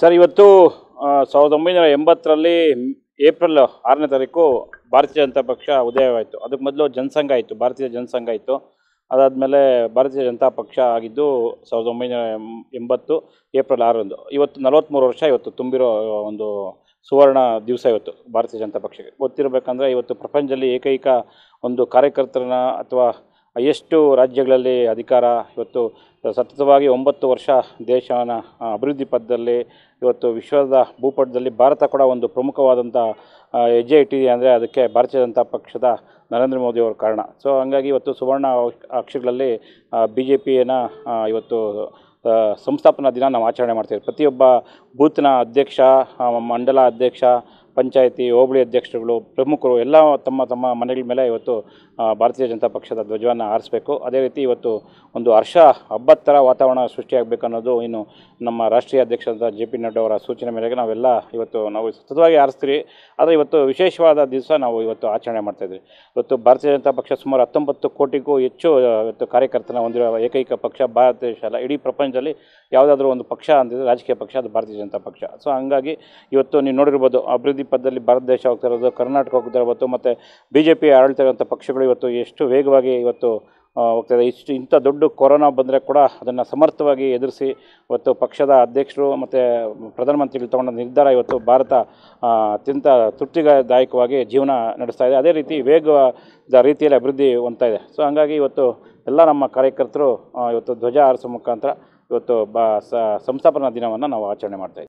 sir ಇವತ್ತು ಸಾವಿರದ ಒಂಬೈನೂರ ಎಂಬತ್ತರಲ್ಲಿ ಏಪ್ರಿಲ್ ಆರನೇ ತಾರೀಕು ಭಾರತೀಯ ಜನತಾ ಪಕ್ಷ ಉದಯವಾಯಿತು ಅದಕ್ಕೆ ಮೊದಲು ಜನಸಂಘ ಆಯಿತು ಭಾರತೀಯ ಜನಸಂಘ ಇತ್ತು ಅದಾದಮೇಲೆ ಭಾರತೀಯ ಜನತಾ ಪಕ್ಷ ಆಗಿದ್ದು ಸಾವಿರದ ಒಂಬೈನೂರ ಎಂಬತ್ತು ಏಪ್ರಿಲ್ ಆರರಂದು ಇವತ್ತು ನಲವತ್ತ್ಮೂರು ವರ್ಷ ಇವತ್ತು ತುಂಬಿರೋ ಒಂದು ಸುವರ್ಣ ದಿವಸ ಇವತ್ತು ಭಾರತೀಯ ಜನತಾ ಪಕ್ಷಕ್ಕೆ ಗೊತ್ತಿರಬೇಕಂದ್ರೆ ಇವತ್ತು ಪ್ರಪಂಚದಲ್ಲಿ ಏಕೈಕ ಒಂದು ಕಾರ್ಯಕರ್ತರನ್ನ ಅಥವಾ ಎಷ್ಟು ರಾಜ್ಯಗಳಲ್ಲಿ ಅಧಿಕಾರ ಇವತ್ತು ಸತತವಾಗಿ ಒಂಬತ್ತು ವರ್ಷ ದೇಶವನ್ನು ಅಭಿವೃದ್ಧಿ ಪಥದಲ್ಲಿ ಇವತ್ತು ವಿಶ್ವದ ಭೂಪಟದಲ್ಲಿ ಭಾರತ ಕೂಡ ಒಂದು ಪ್ರಮುಖವಾದಂಥ ಹೆಜ್ಜೆ ಇಟ್ಟಿದೆ ಅಂದರೆ ಅದಕ್ಕೆ ಭಾರತೀಯ ಜನತಾ ಪಕ್ಷದ ನರೇಂದ್ರ ಮೋದಿಯವರ ಕಾರಣ ಸೊ ಹಂಗಾಗಿ ಇವತ್ತು ಸುವರ್ಣ ಅಕ್ಷರಗಳಲ್ಲಿ ಬಿ ಜೆ ಪಿಯನ್ನು ಇವತ್ತು ಸಂಸ್ಥಾಪನಾ ದಿನ ನಾವು ಆಚರಣೆ ಮಾಡ್ತೀವಿ ಪ್ರತಿಯೊಬ್ಬ ಬೂತ್ನ ಅಧ್ಯಕ್ಷ ಮಂಡಲ ಅಧ್ಯಕ್ಷ ಪಂಚಾಯಿತಿ ಹೋಬಳಿ ಅಧ್ಯಕ್ಷರುಗಳು ಪ್ರಮುಖರು ಎಲ್ಲ ತಮ್ಮ ತಮ್ಮ ಮನೆಗಳ ಮೇಲೆ ಇವತ್ತು ಭಾರತೀಯ ಜನತಾ ಪಕ್ಷದ ಧ್ವಜವನ್ನು ಆರಿಸಬೇಕು ಅದೇ ರೀತಿ ಇವತ್ತು ಒಂದು ಹರ್ಷ ಹಬ್ಬತ್ತರ ವಾತಾವರಣ ಸೃಷ್ಟಿಯಾಗಬೇಕು ಅನ್ನೋದು ಇನ್ನು ನಮ್ಮ ರಾಷ್ಟ್ರೀಯ ಅಧ್ಯಕ್ಷರಾದ ಜೆ ಪಿ ನಡ್ಡಾ ಅವರ ಸೂಚನೆ ಮೇರೆಗೆ ನಾವೆಲ್ಲ ಇವತ್ತು ನಾವು ಸತತವಾಗಿ ಆರಿಸ್ತೀವಿ ಆದರೆ ಇವತ್ತು ವಿಶೇಷವಾದ ದಿವಸ ನಾವು ಇವತ್ತು ಆಚರಣೆ ಮಾಡ್ತಾಯಿದ್ವಿ ಇವತ್ತು ಭಾರತೀಯ ಜನತಾ ಪಕ್ಷ ಸುಮಾರು ಹತ್ತೊಂಬತ್ತು ಕೋಟಿಗೂ ಹೆಚ್ಚು ಇವತ್ತು ಕಾರ್ಯಕರ್ತನ ಹೊಂದಿರುವ ಏಕೈಕ ಪಕ್ಷ ಭಾರತ ದೇಶ ಅಲ್ಲ ಇಡೀ ಪ್ರಪಂಚದಲ್ಲಿ ಯಾವುದಾದ್ರೂ ಒಂದು ಪಕ್ಷ ಅಂತಿದ್ರೆ ರಾಜಕೀಯ ಪಕ್ಷ ಅದು ಭಾರತೀಯ ಜನತಾ ಪಕ್ಷ ಸೊ ಹಂಗಾಗಿ ಇವತ್ತು ನೀವು ನೋಡಿರ್ಬೋದು ಅಭಿವೃದ್ಧಿ ಪದದಲ್ಲಿ ಭಾರತ ದೇಶ ಹೋಗ್ತಾ ಇರೋದು ಕರ್ನಾಟಕ ಹೋಗ್ತಾ ಇವತ್ತು ಮತ್ತು ಬಿ ಜೆ ಪಿ ಆಡಳಿತ ಇರುವಂಥ ಪಕ್ಷಗಳು ಇವತ್ತು ಎಷ್ಟು ವೇಗವಾಗಿ ಇವತ್ತು ಇದೆ ಇಷ್ಟು ಇಂಥ ದೊಡ್ಡ ಕೊರೋನಾ ಬಂದರೆ ಕೂಡ ಅದನ್ನು ಸಮರ್ಥವಾಗಿ ಎದುರಿಸಿ ಇವತ್ತು ಪಕ್ಷದ ಅಧ್ಯಕ್ಷರು ಮತ್ತು ಪ್ರಧಾನಮಂತ್ರಿಗಳು ತಗೊಂಡ ನಿರ್ಧಾರ ಇವತ್ತು ಭಾರತ ಅತ್ಯಂತ ತೃಪ್ತಿದಾಯಕವಾಗಿ ಜೀವನ ನಡೆಸ್ತಾ ಇದೆ ಅದೇ ರೀತಿ ವೇಗದ ರೀತಿಯಲ್ಲಿ ಅಭಿವೃದ್ಧಿ ಹೊಂದ್ತಾ ಇದೆ ಸೊ ಹಂಗಾಗಿ ಇವತ್ತು ಎಲ್ಲ ನಮ್ಮ ಕಾರ್ಯಕರ್ತರು ಇವತ್ತು ಧ್ವಜ ಆರಿಸೋ ಮುಖಾಂತರ ಇವತ್ತು ಬ ಸಂಸ್ಥಾಪನಾ ದಿನವನ್ನು ನಾವು ಆಚರಣೆ ಮಾಡ್ತಾ